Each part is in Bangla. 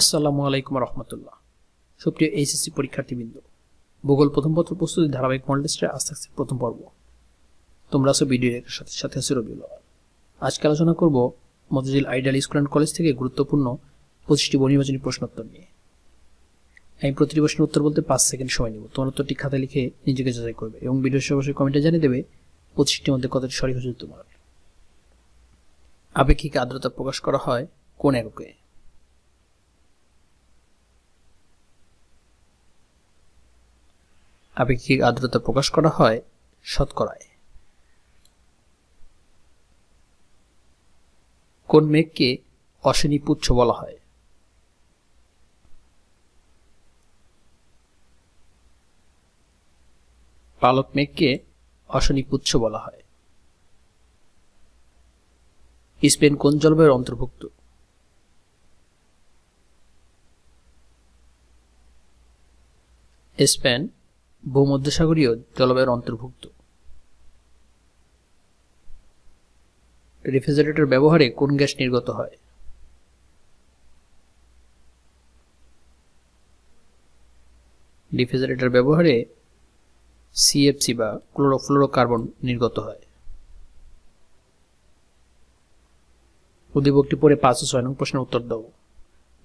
আসসালামু আলাইকুম রহমতুল্লাহ সুপ্রিয় এইচএসসি পরীক্ষার্থীবৃন্দ ভূগোল প্রথম পত্র প্রস্তুতি ধারাবাহিক মডেলিস্টের আস্তে আস্তে প্রথম পর্ব তোমরা আসো ভিডিও রেখার সাথে সাথে আছো রবিউল আজকে আলোচনা করব Motijheel ideal school and college থেকে গুরুত্বপূর্ণ পঁচিশটি বহুনির্বাচনী প্রশ্নোত্তর নিয়ে আমি প্রতিটি প্রশ্নের উত্তর বলতে পাঁচ সেকেন্ড সময় নেব তোমার উত্তরটি খাতা লিখে নিজেকে যাচাই করবে এবং ভিডিও সর্বশেষ কমেন্টে জানিয়ে দেবে পঁচিশটির মধ্যে কতটি সরি হয়েছে তোমার আপেক্ষিক আর্দ্রতা প্রকাশ করা হয় কোন এককে আপেক্ষিক আর্দ্রতা প্রকাশ করা হয় শতকরায় কোন মেঘকে অশ্বিনী পুচ্ছ বলা হয় পালক মেঘকে অশ্বিনী পুচ্ছ বলা হয় স্পেন কোন জলবায়ুর অন্তর্ভুক্ত স্পেন ভূমধ্যসাগরীয় জলবায়ুর অন্তর্ভুক্ত রেফ্রিজারেটর ব্যবহারে কোন গ্যাস নির্গত হয় রেফ্রিজারেটর ব্যবহারে সিএফসি বা কার্বন নির্গত হয় উদ্দীপকটি পরে পাঁচ ছয় নং প্রশ্নের উত্তর দাও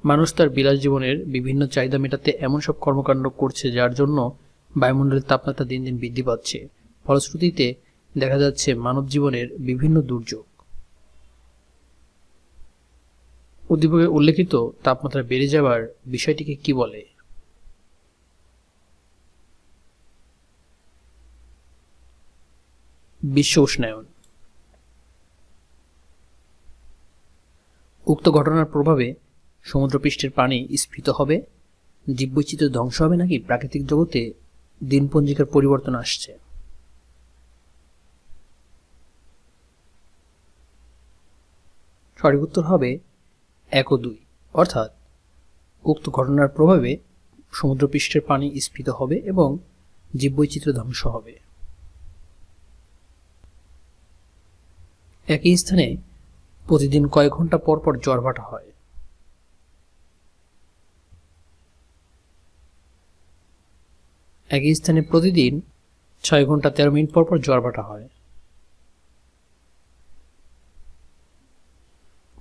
মানুষ তার বিলাস জীবনের বিভিন্ন চাহিদা মেটাতে এমন সব কর্মকাণ্ড করছে যার জন্য বায়ুমণ্ডলের তাপমাত্রা দিন দিন বৃদ্ধি পাচ্ছে ফলশ্রুতিতে দেখা যাচ্ছে মানব জীবনের বিভিন্ন দুর্যোগ উদ্দীপকে উল্লেখিত তাপমাত্রা বেড়ে যাওয়ার বিষয়টিকে কি বলে বিশ্ব উষ্ণায়ন উক্ত ঘটনার প্রভাবে সমুদ্রপৃষ্ঠের পানি স্ফীত হবে জীববৈচিত্র ধ্বংস হবে নাকি প্রাকৃতিক জগতে দিনপঞ্জিকার পরিবর্তন আসছে সঠিক উত্তর হবে এক ও দুই অর্থাৎ উক্ত ঘটনার প্রভাবে সমুদ্রপৃষ্ঠের পানি স্ফীত হবে এবং জীববৈচিত্র্য ধ্বংস হবে একই স্থানে প্রতিদিন কয়েক ঘন্টা পর পর ভাটা হয় একই স্থানে প্রতিদিন ছয় ঘন্টা তেরো মিনিট পর পর জোয়ার ভাটা হয়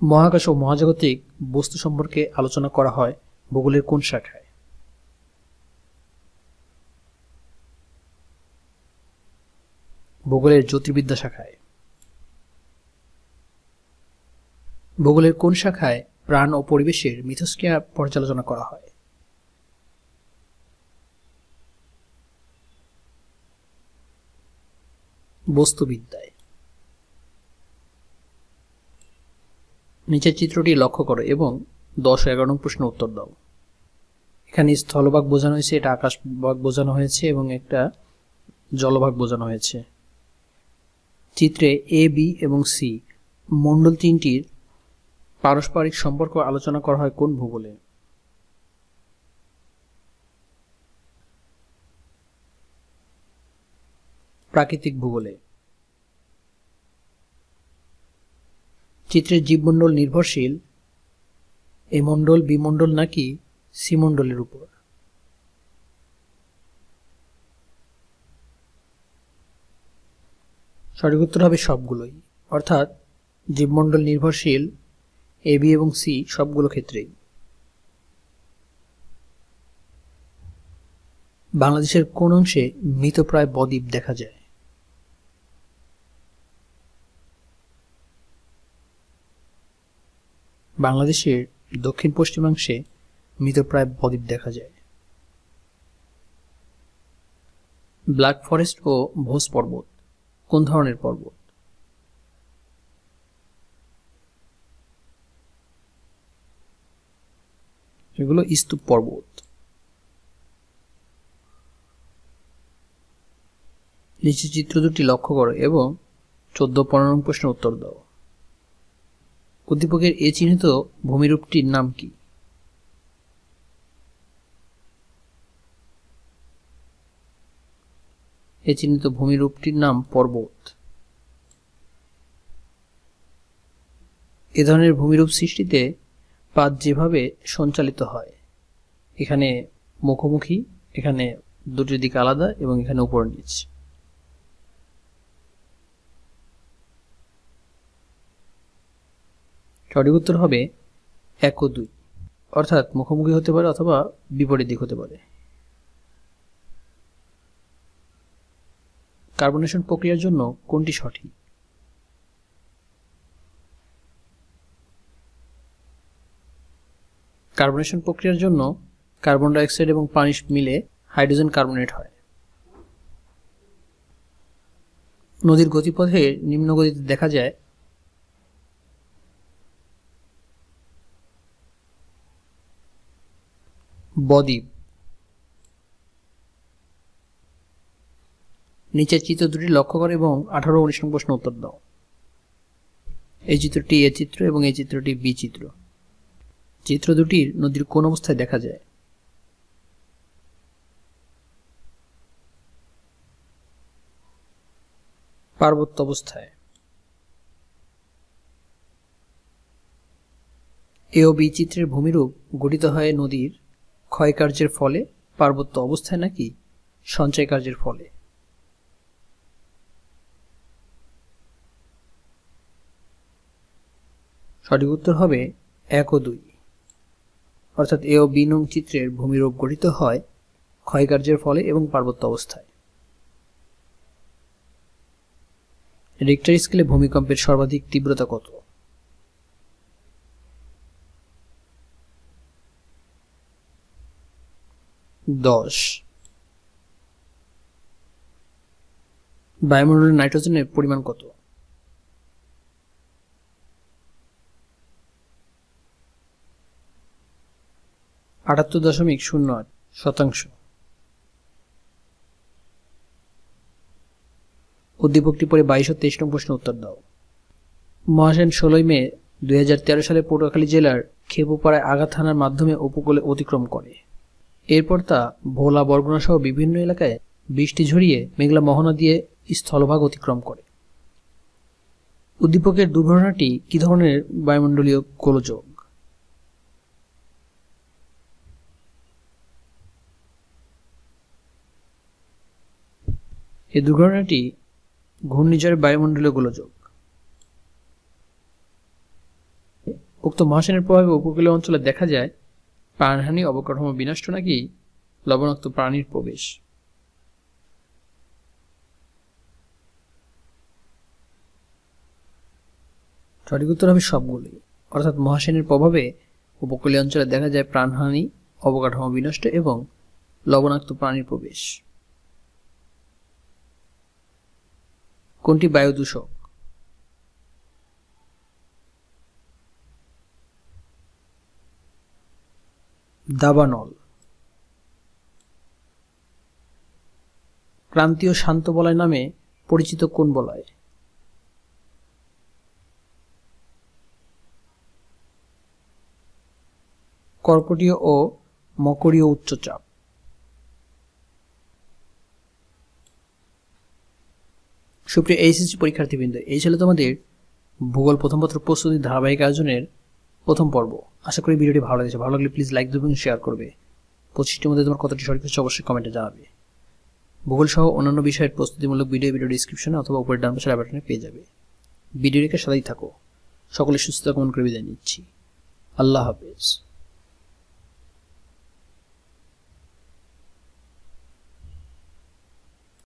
মহাকাশ ও মহাজাগতিক বস্তু সম্পর্কে আলোচনা করা হয় ভূগোলের কোন শাখায় ভূগোলের জ্যোতির্বিদ্যা শাখায় ভূগোলের কোন শাখায় প্রাণ ও পরিবেশের মিথস্ক্রিয়া পর্যালোচনা করা হয় বস্তুবিদ্যায় নিচের চিত্রটি লক্ষ্য করো এবং দশ এগারো প্রশ্ন উত্তর দাও এখানে স্থলভাগ বোঝানো হয়েছে এটা আকাশভাগ বোঝানো হয়েছে এবং একটা জলভাগ বোঝানো হয়েছে চিত্রে এ বি এবং সি মণ্ডল তিনটির পারস্পরিক সম্পর্ক আলোচনা করা হয় কোন ভূগোলে প্রাকৃতিক ভূগোলে চিত্রের জীবমণ্ডল নির্ভরশীল এ মণ্ডল বিমণ্ডল নাকি সিমণ্ডলের উপর সঠিক উত্তর হবে সবগুলোই অর্থাৎ জীবমণ্ডল নির্ভরশীল এ বি এবং সি সবগুলো ক্ষেত্রেই বাংলাদেশের কোন অংশে মৃতপ্রায় বদ্বীপ দেখা যায় বাংলাদেশের দক্ষিণ পশ্চিমাংশে মৃতপ্রায় বদ্বীপ দেখা যায় ব্ল্যাক ফরেস্ট ও ভোজ পর্বত কোন ধরনের পর্বত এগুলো স্তূপ পর্বত নিচে চিত্র দুটি লক্ষ্য করো এবং চোদ্দ পনেরো প্রশ্নের উত্তর দাও উদ্দীপকের এ চিহ্নিত ভূমিরূপটির নাম কি এ চিহ্নিত ভূমিরূপটির নাম পর্বত এ ধরনের ভূমিরূপ সৃষ্টিতে পাত যেভাবে সঞ্চালিত হয় এখানে মুখোমুখি এখানে দুটি দিক আলাদা এবং এখানে উপর নিচ সঠিক উত্তর হবে এক ও দুই অর্থাৎ মুখোমুখি হতে পারে অথবা বিপরীত দিক হতে পারে কার্বনেশন প্রক্রিয়ার জন্য কোনটি সঠিক কার্বনেশন প্রক্রিয়ার জন্য কার্বন ডাইঅক্সাইড এবং পানি মিলে হাইড্রোজেন কার্বনেট হয় নদীর গতিপথে নিম্নগতিতে দেখা যায় বদ্বীপ নিচের চিত্র দুটি লক্ষ্য করে এবং আঠারো উনিশ নম্বর প্রশ্ন উত্তর দাও এই চিত্রটি এ চিত্র এবং এই চিত্রটি বি চিত্র চিত্র দুটির নদীর কোন অবস্থায় দেখা যায় পার্বত্য অবস্থায় এ ও বি চিত্রের ভূমিরূপ গঠিত হয় নদীর ক্ষয়কার্যের ফলে পার্বত্য অবস্থায় নাকি সঞ্চয় কার্যের ফলে সঠিক উত্তর হবে এক ও দুই অর্থাৎ এ বিনং চিত্রের ভূমিরূপ গঠিত হয় ক্ষয়কার্যের ফলে এবং পার্বত্য অবস্থায় রিক্টার স্কেলে ভূমিকম্পের সর্বাধিক তীব্রতা কত দশ বায়ুমণ্ডলে নাইট্রোজেনের পরিমাণ কত আটাত্তর দশমিক শূন্য আট শতাংশ উদ্দীপকটি পরে বাইশ তেইশ নম্বর প্রশ্ন উত্তর দাও মহাসেন ষোলোই মে দুই সালে পটুয়াখালী জেলার খেপুপাড়ায় আঘাত থানার মাধ্যমে উপকূলে অতিক্রম করে এরপর তা ভোলা বরগুনা সহ বিভিন্ন এলাকায় বৃষ্টি ঝরিয়ে মেঘলা মোহনা দিয়ে স্থলভাগ অতিক্রম করে উদ্দীপকের দুর্ঘটনাটি কি ধরনের বায়ুমণ্ডলীয় গোলযোগ এই দুর্ঘটনাটি ঘূর্ণিঝড় বায়ুমণ্ডলীয় গোলযোগ উক্ত মহাসেনের প্রভাবে উপকূলীয় অঞ্চলে দেখা যায় প্রাণহানি অবকাঠামো বিনষ্ট নাকি লবণাক্ত প্রাণীর প্রবেশ সঠিক উত্তর হবে সবগুলি অর্থাৎ মহাসেনের প্রভাবে উপকূলীয় অঞ্চলে দেখা যায় প্রাণহানি অবকাঠামো বিনষ্ট এবং লবণাক্ত প্রাণীর প্রবেশ কোনটি বায়ু দূষক দাবানল ক্রান্তীয় শান্ত বলয় নামে পরিচিত কোন বলয় কর্কটীয় ও মকরীয় উচ্চচাপ সুপ্রিয় এইচএসসি পরীক্ষার্থীবৃন্দ এই ছিল তোমাদের ভূগোল প্রথম পত্র প্রস্তুতি ধারাবাহিক আয়োজনের প্রথম পর্ব আশা করি ভিডিওটি ভালো লেগেছে ভালো লাগলে প্লিজ লাইক দেবে এবং শেয়ার করবে পঁচিশটির মধ্যে তোমার কতটি সঠিক হচ্ছে অবশ্যই কমেন্টে জানাবে ভূগোল সহ অন্যান্য বিষয়ের প্রস্তুতিমূলক ভিডিও ভিডিও ডিসক্রিপশনে অথবা উপরে ডান পাশের বাটনে পেয়ে যাবে ভিডিও রেখে সাদাই থাকো সকলে সুস্থ কমন করে বিদায় নিচ্ছি আল্লাহ হাফেজ